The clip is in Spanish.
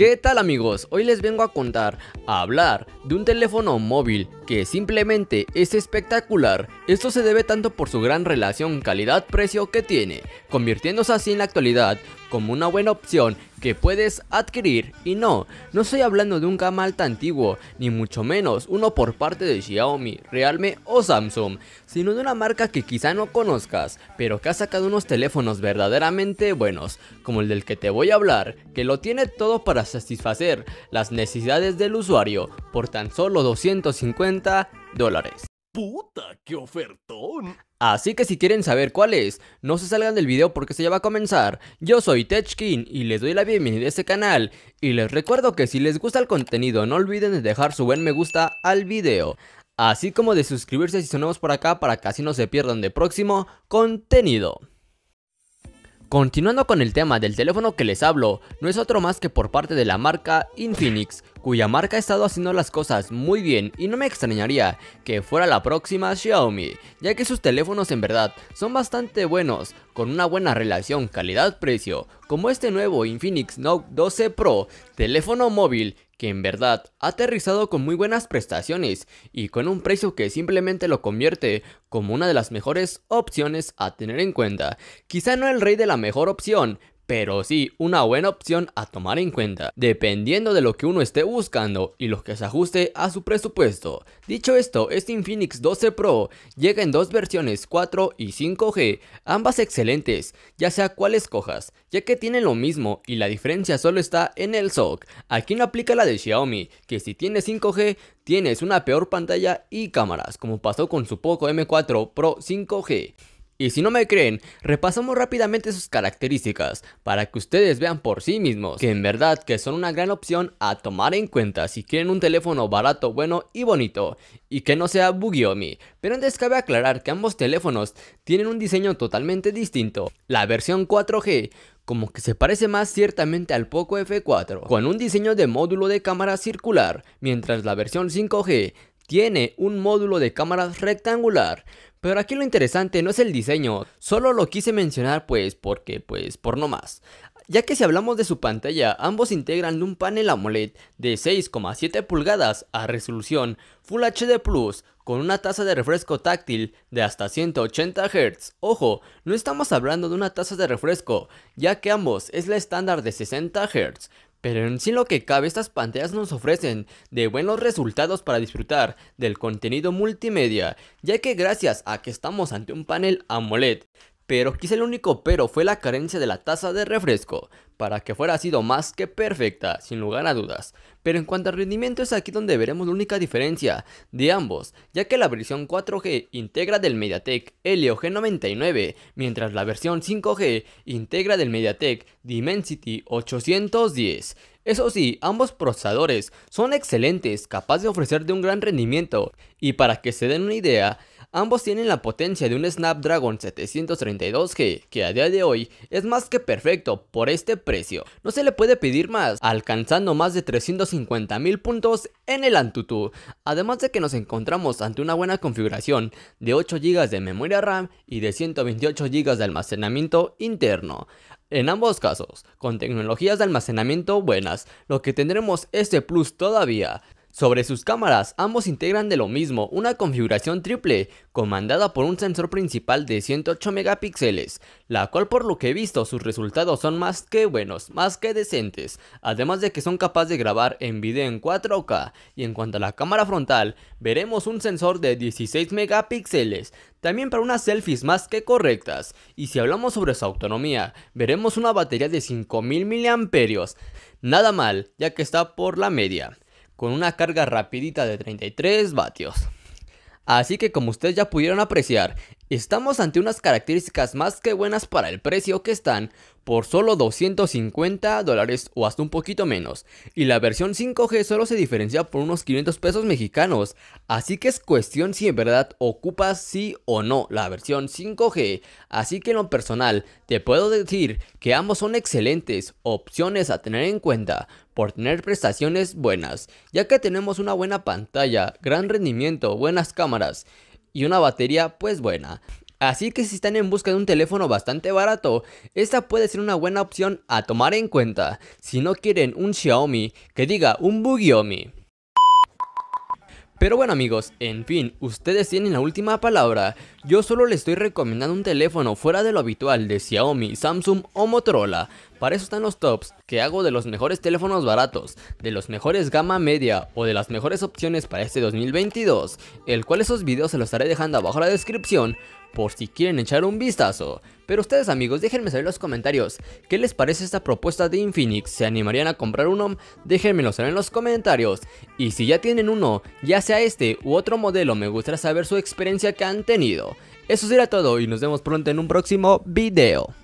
¿Qué tal amigos? Hoy les vengo a contar, a hablar de un teléfono móvil que simplemente es espectacular. Esto se debe tanto por su gran relación calidad-precio que tiene, convirtiéndose así en la actualidad como una buena opción que puedes adquirir. Y no, no estoy hablando de un gama tan antiguo, ni mucho menos uno por parte de Xiaomi, Realme o Samsung, sino de una marca que quizá no conozcas, pero que ha sacado unos teléfonos verdaderamente buenos, como el del que te voy a hablar, que lo tiene todo para satisfacer las necesidades del usuario por tan solo 250 dólares. ¡Puta, qué ofertón! Así que si quieren saber cuál es, no se salgan del video porque se ya va a comenzar. Yo soy TechKin y les doy la bienvenida a este canal. Y les recuerdo que si les gusta el contenido no olviden de dejar su buen me gusta al video. Así como de suscribirse si son nuevos por acá para que así no se pierdan de próximo contenido. Continuando con el tema del teléfono que les hablo, no es otro más que por parte de la marca Infinix, cuya marca ha estado haciendo las cosas muy bien y no me extrañaría que fuera la próxima Xiaomi, ya que sus teléfonos en verdad son bastante buenos, con una buena relación calidad-precio, como este nuevo Infinix Note 12 Pro, teléfono móvil que en verdad ha aterrizado con muy buenas prestaciones y con un precio que simplemente lo convierte como una de las mejores opciones a tener en cuenta. Quizá no el rey de la mejor opción, pero sí una buena opción a tomar en cuenta, dependiendo de lo que uno esté buscando y lo que se ajuste a su presupuesto. Dicho esto, este Infinix 12 Pro llega en dos versiones 4 y 5G, ambas excelentes, ya sea cuál escojas, ya que tienen lo mismo y la diferencia solo está en el SOC. Aquí no aplica la de Xiaomi, que si tiene 5G tienes una peor pantalla y cámaras, como pasó con su Poco M4 Pro 5G. Y si no me creen, repasamos rápidamente sus características para que ustedes vean por sí mismos que en verdad que son una gran opción a tomar en cuenta si quieren un teléfono barato, bueno y bonito y que no sea Bugiomi. Pero antes cabe aclarar que ambos teléfonos tienen un diseño totalmente distinto. La versión 4G como que se parece más ciertamente al Poco F4, con un diseño de módulo de cámara circular, mientras la versión 5G tiene un módulo de cámaras rectangular, pero aquí lo interesante no es el diseño, solo lo quise mencionar pues porque pues por no más. Ya que si hablamos de su pantalla, ambos integran un panel AMOLED de 6,7 pulgadas a resolución Full HD Plus con una tasa de refresco táctil de hasta 180 Hz. Ojo, no estamos hablando de una tasa de refresco, ya que ambos es la estándar de 60 Hz, pero en sí lo que cabe, estas pantallas nos ofrecen de buenos resultados para disfrutar del contenido multimedia, ya que gracias a que estamos ante un panel AMOLED, pero quizá el único pero fue la carencia de la taza de refresco, para que fuera sido más que perfecta, sin lugar a dudas. Pero en cuanto al rendimiento es aquí donde veremos la única diferencia de ambos, ya que la versión 4G integra del MediaTek Helio G99, mientras la versión 5G integra del MediaTek Dimensity 810. Eso sí, ambos procesadores son excelentes, capaz de ofrecer de un gran rendimiento, y para que se den una idea, Ambos tienen la potencia de un Snapdragon 732G, que a día de hoy es más que perfecto por este precio. No se le puede pedir más, alcanzando más de 350 mil puntos en el Antutu. Además de que nos encontramos ante una buena configuración de 8 GB de memoria RAM y de 128 GB de almacenamiento interno. En ambos casos, con tecnologías de almacenamiento buenas, lo que tendremos este plus todavía. Sobre sus cámaras, ambos integran de lo mismo una configuración triple, comandada por un sensor principal de 108 megapíxeles, la cual por lo que he visto sus resultados son más que buenos, más que decentes, además de que son capaces de grabar en video en 4K, y en cuanto a la cámara frontal, veremos un sensor de 16 megapíxeles, también para unas selfies más que correctas, y si hablamos sobre su autonomía, veremos una batería de 5000 mAh, nada mal, ya que está por la media con una carga rapidita de 33 vatios. Así que como ustedes ya pudieron apreciar, Estamos ante unas características más que buenas para el precio que están por solo 250 dólares o hasta un poquito menos. Y la versión 5G solo se diferencia por unos 500 pesos mexicanos. Así que es cuestión si en verdad ocupas sí o no la versión 5G. Así que en lo personal te puedo decir que ambos son excelentes opciones a tener en cuenta por tener prestaciones buenas. Ya que tenemos una buena pantalla, gran rendimiento, buenas cámaras y una batería pues buena. Así que si están en busca de un teléfono bastante barato, esta puede ser una buena opción a tomar en cuenta. Si no quieren un Xiaomi, que diga un Bugiomi. Pero bueno amigos, en fin, ustedes tienen la última palabra. Yo solo les estoy recomendando un teléfono fuera de lo habitual de Xiaomi, Samsung o Motorola. Para eso están los tops, que hago de los mejores teléfonos baratos, de los mejores gama media o de las mejores opciones para este 2022, el cual esos videos se los estaré dejando abajo en la descripción por si quieren echar un vistazo. Pero ustedes amigos, déjenme saber en los comentarios, ¿qué les parece esta propuesta de Infinix? ¿Se animarían a comprar uno? Déjenmelo saber en los comentarios. Y si ya tienen uno, ya sea este u otro modelo, me gustaría saber su experiencia que han tenido. Eso será todo y nos vemos pronto en un próximo video.